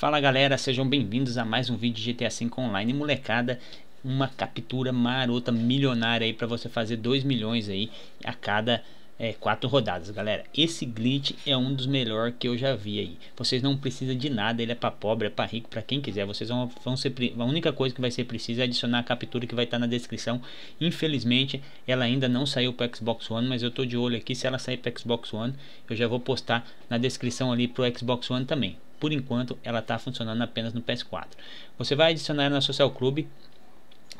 Fala galera, sejam bem-vindos a mais um vídeo de GTA 5 Online molecada uma captura marota milionária aí para você fazer 2 milhões aí a cada é, quatro rodadas, galera. Esse glitch é um dos melhores que eu já vi aí. Vocês não precisam de nada, ele é para pobre, é para rico, para quem quiser. Vocês vão, vão ser a única coisa que vai ser precisa é adicionar a captura que vai estar tá na descrição. Infelizmente, ela ainda não saiu para Xbox One, mas eu tô de olho aqui se ela sair para Xbox One, eu já vou postar na descrição ali pro Xbox One também por enquanto ela está funcionando apenas no PS4. Você vai adicionar ela na Social Club,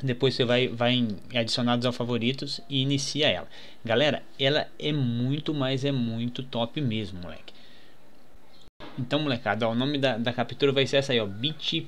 depois você vai, vai em adicionados ao favoritos e inicia ela. Galera, ela é muito, mas é muito top mesmo, moleque. Então, molecada, ó, o nome da, da captura vai ser essa aí, ó, bit.ly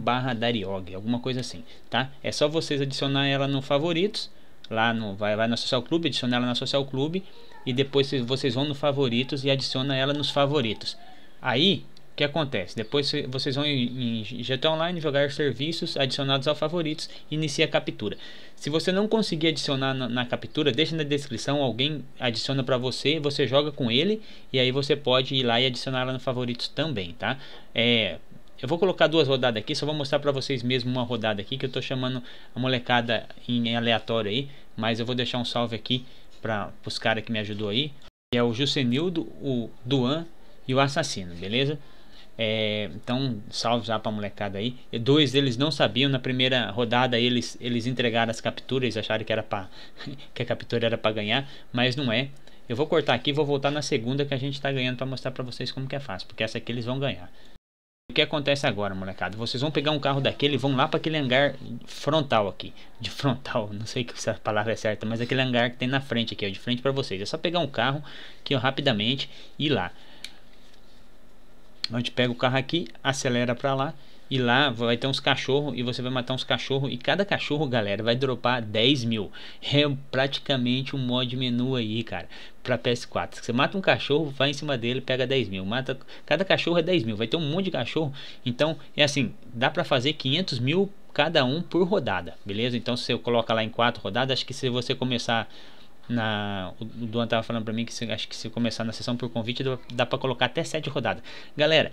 barra Dariog, alguma coisa assim, tá? É só vocês adicionar ela no favoritos, lá no vai, vai na Social Clube, adiciona ela na Social Clube e depois vocês vão no favoritos e adiciona ela nos favoritos. Aí, o que acontece? Depois vocês vão em, em GT Online jogar serviços adicionados ao favoritos e inicia a captura. Se você não conseguir adicionar na, na captura, deixa na descrição, alguém adiciona para você, você joga com ele e aí você pode ir lá e adicionar ela no favoritos também, tá? É, eu vou colocar duas rodadas aqui, só vou mostrar para vocês mesmo uma rodada aqui que eu estou chamando a molecada em aleatório aí, mas eu vou deixar um salve aqui para os caras que me ajudou aí, que é o Jusenildo, o Duan e o Assassino, beleza? É, então, salve já pra molecada aí. E dois deles não sabiam, na primeira rodada eles, eles entregaram as capturas, eles acharam que, era para que a captura era para ganhar, mas não é. Eu vou cortar aqui e vou voltar na segunda que a gente tá ganhando para mostrar para vocês como que é fácil, porque essa aqui eles vão ganhar. O que acontece agora, molecada? Vocês vão pegar um carro daquele e vão lá para aquele hangar frontal aqui. De frontal, não sei se a palavra é certa, mas aquele hangar que tem na frente aqui, ó, de frente para vocês. É só pegar um carro aqui ó, rapidamente e ir lá. Então, a gente pega o carro aqui, acelera para lá e lá vai ter uns cachorros e você vai matar uns cachorros. E cada cachorro, galera, vai dropar 10 mil. É praticamente um mod menu aí, cara. Pra PS4. Você mata um cachorro, vai em cima dele, pega 10 mil. Mata, cada cachorro é 10 mil. Vai ter um monte de cachorro. Então, é assim, dá pra fazer 500 mil cada um por rodada, beleza? Então, se você coloca lá em quatro rodadas, acho que se você começar na, o Duan tava falando para mim que se, acho que se começar na sessão por convite dá, para colocar até sete rodadas. Galera,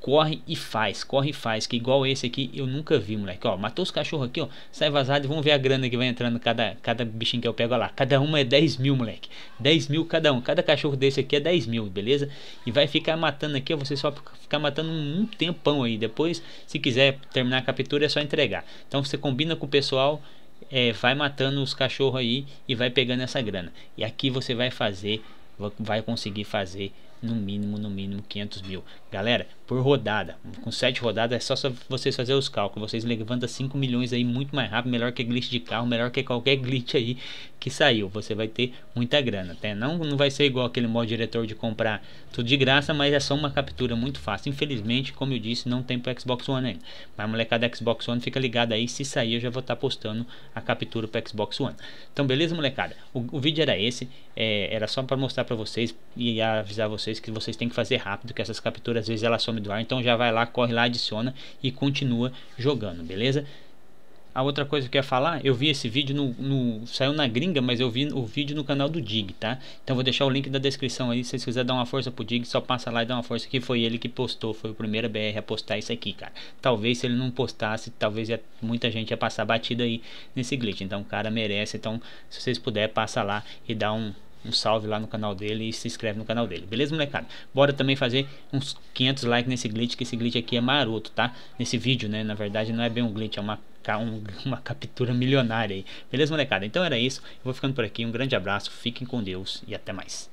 corre e faz, corre e faz, que igual esse aqui eu nunca vi, moleque. Ó, matou os cachorros aqui, ó, sai vazado e vamos ver a grana que vai entrando cada, cada bichinho que eu pego ó lá. Cada uma é 10 mil, moleque. 10 mil cada um, cada cachorro desse aqui é 10 mil, beleza? E vai ficar matando aqui, ó, você só ficar matando um tempão aí. Depois, se quiser terminar a captura, é só entregar. Então você combina com o pessoal é, vai matando os cachorros aí e vai pegando essa grana. E aqui você vai fazer, vai conseguir fazer no mínimo, no mínimo 500 mil. Galera, por rodada, com 7 rodadas é só, vocês fazer os cálculos, vocês levantam 5 milhões aí muito mais rápido, melhor que glitch de carro, melhor que qualquer glitch aí que saiu, você vai ter muita grana, até Não, não vai ser igual aquele modo diretor de comprar tudo de graça, mas é só uma captura muito fácil, infelizmente, como eu disse, não tem pro Xbox One ainda, mas molecada Xbox One fica ligado aí, se sair eu já vou estar tá postando a captura pro Xbox One. Então beleza molecada, o, o vídeo era esse, é, era só para mostrar para vocês e avisar vocês vocês que vocês têm que fazer rápido, que essas capturas às vezes elas somem do ar, então já vai lá, corre lá, adiciona e continua jogando, beleza? A outra coisa que eu ia falar, eu vi esse vídeo no, no, Saiu na gringa, mas eu vi o vídeo no canal do Dig, tá? Então vou deixar o link da descrição aí. Se vocês quiserem dar uma força pro Dig, só passa lá e dá uma força. Que foi ele que postou, foi o primeiro BR a postar isso aqui, cara. Talvez se ele não postasse, talvez ia, muita gente ia passar batida aí nesse glitch. Então o cara merece. Então, se vocês puderem, passa lá e dá um um salve lá no canal dele e se inscreve no canal dele. Beleza, molecada? Bora também fazer uns 500 likes nesse glitch, que esse glitch aqui é maroto, tá? Nesse vídeo, né? Na verdade, não é bem um glitch, é uma uma captura milionária aí. Beleza, molecada? Então era isso. Eu vou ficando por aqui. Um grande abraço, fiquem com Deus e até mais.